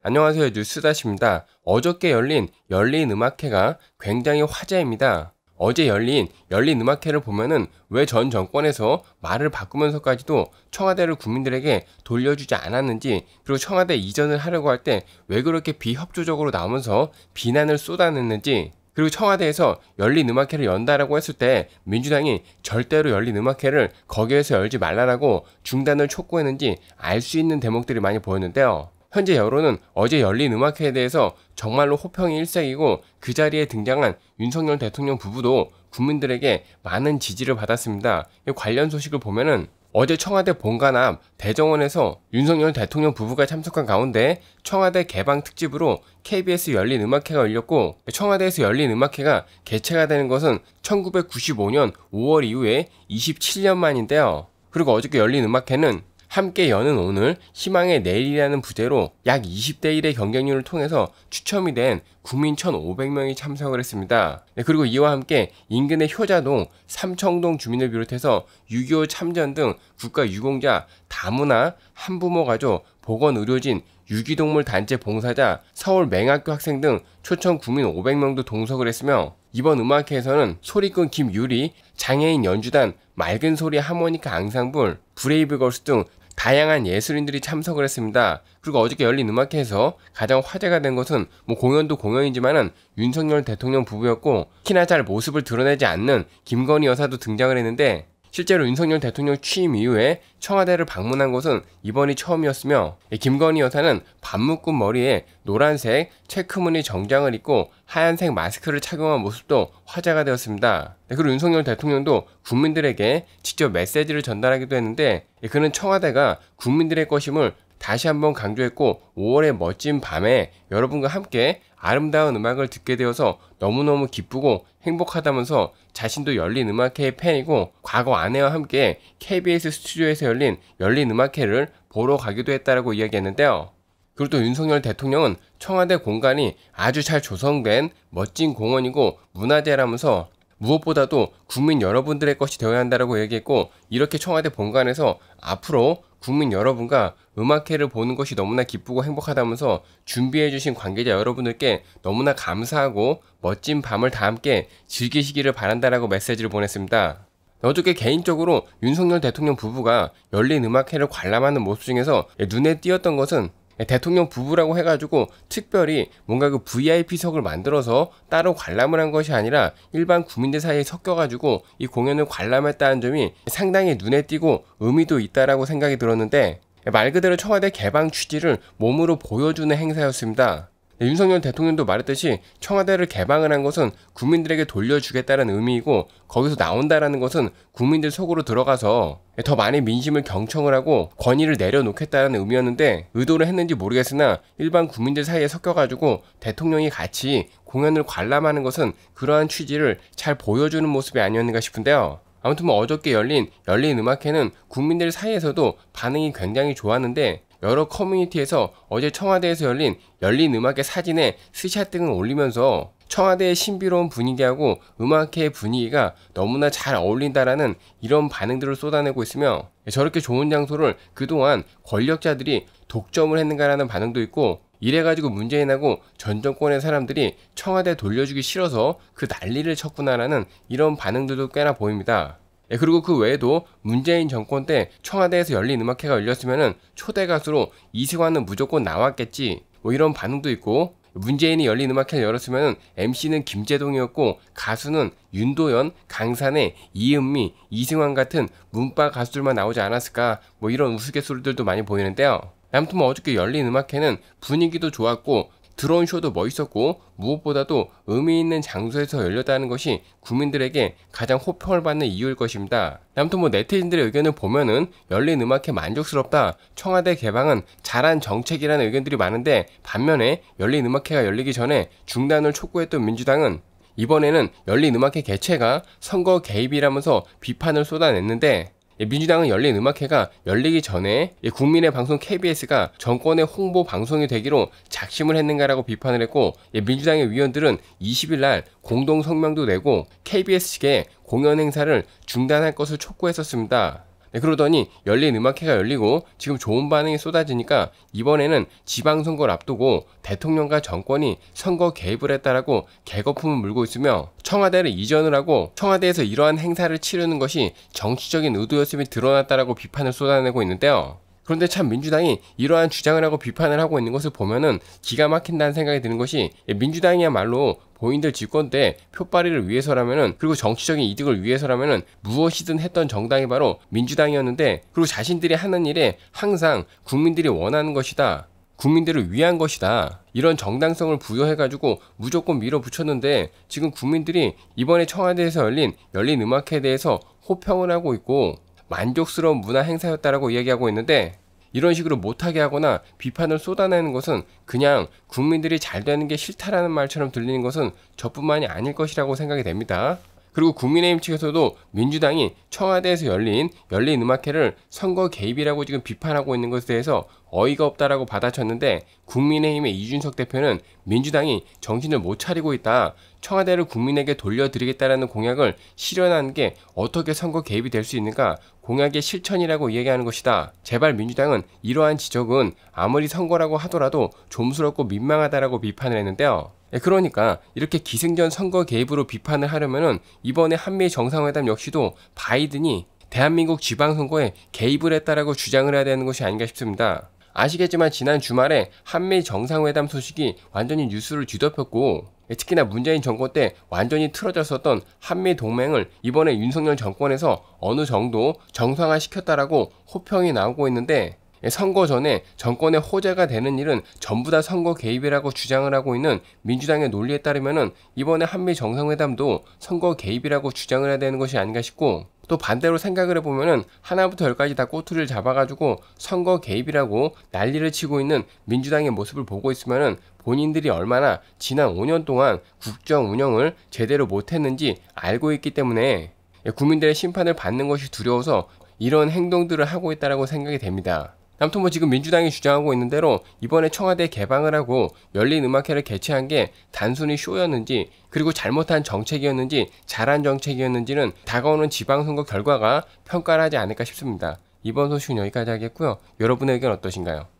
안녕하세요 뉴스다시입니다. 어저께 열린 열린음악회가 굉장히 화제입니다. 어제 열린 열린음악회를 보면은 왜 전 정권에서 말을 바꾸면서까지도 청와대를 국민들에게 돌려주지 않았는지 그리고 청와대 이전을 하려고 할 때 왜 그렇게 비협조적으로 나오면서 비난을 쏟아냈는지 그리고 청와대에서 열린음악회를 연다라고 했을 때 민주당이 절대로 열린음악회를 거기에서 열지 말라라고 중단을 촉구했는지 알 수 있는 대목들이 많이 보였는데요. 현재 여론은 어제 열린 음악회에 대해서 정말로 호평이 일색이고 그 자리에 등장한 윤석열 대통령 부부도 국민들에게 많은 지지를 받았습니다. 관련 소식을 보면은 어제 청와대 본관 앞 대정원에서 윤석열 대통령 부부가 참석한 가운데 청와대 개방 특집으로 KBS 열린 음악회가 열렸고 청와대에서 열린 음악회가 개최가 되는 것은 1995년 5월 이후에 27년 만인데요. 그리고 어저께 열린 음악회는 함께 여는 오늘 희망의 내일이라는 부제로 약 20대 1의 경쟁률을 통해서 추첨이 된 국민 1,500명이 참석을 했습니다. 네, 그리고 이와 함께 인근의 효자동, 삼청동 주민을 비롯해서 6.25 참전 등 국가 유공자, 다문화, 한부모 가족, 보건 의료진, 유기동물 단체 봉사자, 서울 맹학교 학생 등 초청 국민 500명도 동석을 했으며 이번 음악회에서는 소리꾼 김유리, 장애인 연주단, 맑은 소리 하모니카 앙상블, 브레이브걸스 등 다양한 예술인들이 참석을 했습니다. 그리고 어저께 열린 음악회에서 가장 화제가 된 것은 뭐 공연도 공연이지만은 윤석열 대통령 부부였고 키나 잘 모습을 드러내지 않는 김건희 여사도 등장을 했는데 실제로 윤석열 대통령 취임 이후에 청와대를 방문한 곳은 이번이 처음이었으며 김건희 여사는 반묶은 머리에 노란색 체크무늬 정장을 입고 하얀색 마스크를 착용한 모습도 화제가 되었습니다. 네, 그리고 윤석열 대통령도 국민들에게 직접 메시지를 전달하기도 했는데 예, 그는 청와대가 국민들의 것임을 다시 한번 강조했고 5월의 멋진 밤에 여러분과 함께 아름다운 음악을 듣게 되어서 너무너무 기쁘고 행복하다면서 자신도 열린 음악회의 팬이고 과거 아내와 함께 KBS 스튜디오에서 열린 열린 음악회를 보러 가기도 했다라고 이야기했는데요. 그리고 또 윤석열 대통령은 청와대 공간이 아주 잘 조성된 멋진 공원이고 문화재라면서 무엇보다도 국민 여러분들의 것이 되어야 한다라고 얘기했고 이렇게 청와대 본관에서 앞으로 국민 여러분과 음악회를 보는 것이 너무나 기쁘고 행복하다면서 준비해주신 관계자 여러분들께 너무나 감사하고 멋진 밤을 다 함께 즐기시기를 바란다라고 메시지를 보냈습니다. 어저께 개인적으로 윤석열 대통령 부부가 열린 음악회를 관람하는 모습 중에서 눈에 띄었던 것은 네, 대통령 부부라고 해가지고 특별히 뭔가 그 VIP석을 만들어서 따로 관람을 한 것이 아니라 일반 국민들 사이에 섞여가지고 이 공연을 관람했다는 점이 상당히 눈에 띄고 의미도 있다라고 생각이 들었는데 말 그대로 청와대 개방 취지를 몸으로 보여주는 행사였습니다. 네, 윤석열 대통령도 말했듯이 청와대를 개방을 한 것은 국민들에게 돌려주겠다는 의미이고 거기서 나온다라는 것은 국민들 속으로 들어가서 더 많이 민심을 경청을 하고 권위를 내려놓겠다는 의미였는데 의도를 했는지 모르겠으나 일반 국민들 사이에 섞여가지고 대통령이 같이 공연을 관람하는 것은 그러한 취지를 잘 보여주는 모습이 아니었는가 싶은데요. 아무튼 뭐 어저께 열린 열린 음악회는 국민들 사이에서도 반응이 굉장히 좋았는데 여러 커뮤니티에서 어제 청와대에서 열린 열린 음악회 사진에 스샷 등을 올리면서 청와대의 신비로운 분위기하고 음악회의 분위기가 너무나 잘 어울린다라는 이런 반응들을 쏟아내고 있으며 저렇게 좋은 장소를 그동안 권력자들이 독점을 했는가라는 반응도 있고 이래가지고 문재인하고 전 정권의 사람들이 청와대 돌려주기 싫어서 그 난리를 쳤구나라는 이런 반응들도 꽤나 보입니다. 예, 그리고 그 외에도 문재인 정권 때 청와대에서 열린 음악회가 열렸으면 초대 가수로 이승환은 무조건 나왔겠지. 뭐 이런 반응도 있고 문재인이 열린 음악회를 열었으면 MC는 김재동이었고 가수는 윤도현, 강산의 이은미, 이승환 같은 문파 가수들만 나오지 않았을까 뭐 이런 우스갯소리들도 많이 보이는데요. 아무튼 뭐 어저께 열린 음악회는 분위기도 좋았고 드론 쇼도 멋있었고 무엇보다도 의미 있는 장소에서 열렸다는 것이 국민들에게 가장 호평을 받는 이유일 것입니다. 아무튼 뭐 네티즌들의 의견을 보면은 열린 음악회 만족스럽다. 청와대 개방은 잘한 정책이라는 의견들이 많은데 반면에 열린 음악회가 열리기 전에 중단을 촉구했던 민주당은 이번에는 열린 음악회 개최가 선거 개입이라면서 비판을 쏟아냈는데 예, 민주당은 열린 음악회가 열리기 전에 국민의 방송 KBS가 정권의 홍보 방송이 되기로 작심을 했는가라고 비판을 했고 예, 민주당의 위원들은 20일 날 공동 성명도 내고 KBS 측에 공연 행사를 중단할 것을 촉구했었습니다. 네, 그러더니 열린 음악회가 열리고 지금 좋은 반응이 쏟아지니까 이번에는 지방선거를 앞두고 대통령과 정권이 선거 개입을 했다라고 개거품을 물고 있으며 청와대를 이전을 하고 청와대에서 이러한 행사를 치르는 것이 정치적인 의도였음이 드러났다라고 비판을 쏟아내고 있는데요. 그런데 참 민주당이 이러한 주장을 하고 비판을 하고 있는 것을 보면은 기가 막힌다는 생각이 드는 것이 민주당이야말로 본인들 집권 때 표빨이를 위해서라면은 그리고 정치적인 이득을 위해서라면은 무엇이든 했던 정당이 바로 민주당이었는데 그리고 자신들이 하는 일에 항상 국민들이 원하는 것이다. 국민들을 위한 것이다. 이런 정당성을 부여해가지고 무조건 밀어붙였는데 지금 국민들이 이번에 청와대에서 열린 열린 음악회에 대해서 호평을 하고 있고 만족스러운 문화 행사였다라고 이야기하고 있는데 이런 식으로 못하게 하거나 비판을 쏟아내는 것은 그냥 국민들이 잘 되는 게 싫다라는 말처럼 들리는 것은 저뿐만이 아닐 것이라고 생각이 됩니다. 그리고 국민의힘 측에서도 민주당이 청와대에서 열린 열린 음악회를 선거 개입이라고 지금 비판하고 있는 것에 대해서 어이가 없다라고 받아쳤는데 국민의힘의 이준석 대표는 민주당이 정신을 못 차리고 있다. 청와대를 국민에게 돌려드리겠다라는 공약을 실현하는게 어떻게 선거 개입이 될 수 있는가 공약의 실천이라고 이야기하는 것이다. 제발 민주당은 이러한 지적은 아무리 선거라고 하더라도 좀스럽고 민망하다라고 비판을 했는데요. 예, 그러니까 이렇게 기승전 선거 개입으로 비판을 하려면 이번에 한미 정상회담 역시도 바이든이 대한민국 지방선거에 개입을 했다라고 주장을 해야 되는 것이 아닌가 싶습니다. 아시겠지만 지난 주말에 한미 정상회담 소식이 완전히 뉴스를 뒤덮였고 예, 특히나 문재인 정권 때 완전히 틀어졌었던 한미 동맹을 이번에 윤석열 정권에서 어느 정도 정상화시켰다라고 호평이 나오고 있는데 선거 전에 정권의 호재가 되는 일은 전부 다 선거 개입이라고 주장을 하고 있는 민주당의 논리에 따르면 이번에 한미 정상회담도 선거 개입이라고 주장을 해야 되는 것이 아닌가 싶고 또 반대로 생각을 해보면 하나부터 열까지 다 꼬투리를 잡아가지고 선거 개입이라고 난리를 치고 있는 민주당의 모습을 보고 있으면 본인들이 얼마나 지난 5년 동안 국정 운영을 제대로 못했는지 알고 있기 때문에 국민들의 심판을 받는 것이 두려워서 이런 행동들을 하고 있다라고 생각이 됩니다. 아무튼 뭐 지금 민주당이 주장하고 있는 대로 이번에 청와대 개방을 하고 열린 음악회를 개최한 게 단순히 쇼였는지 그리고 잘못한 정책이었는지 잘한 정책이었는지는 다가오는 지방선거 결과가 평가를 하지 않을까 싶습니다. 이번 소식은 여기까지 하겠고요. 여러분의 의견 어떠신가요?